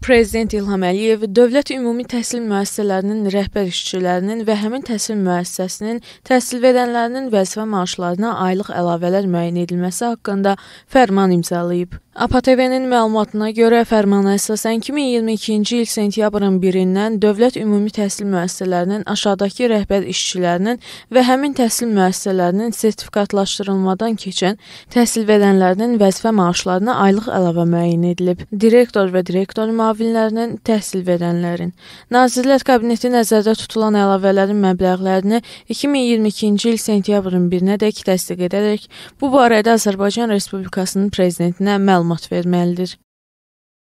Prezident İlham Əliyev dövlət ümumi təhsil müəssisələrinin rəhbər işçilərinin və həmin təhsil müəssisəsinin təhsil verənlərinin vəzifə maaşlarına aylıq əlavələr müəyyən edilməsi haqqında fərman imzalayıb. APTV-nin məlumatına görə fərmana əsasən 2022-ci il sentyabrın 1-dən dövlət ümumi təhsil müəssisələrinin aşağıdakı rəhbər işçilərinin və həmin təhsil müəssisələrinin sertifikatlaşdırılmadan keçən təhsil verənlərinin vəzifə maaşlarına aylıq əlavə müəyyən edilib. Direktor və direktor müavinlərinin, təhsil verənlərin. Nazirlər Kabineti nəzərdə tutulan əlavələrin məbləğlərini 2022-ci il sentyabrın 1-nədək təsdiq edərək bu barədə Azərbaycan Respublikasının prezidentinə məlumat verməlidir.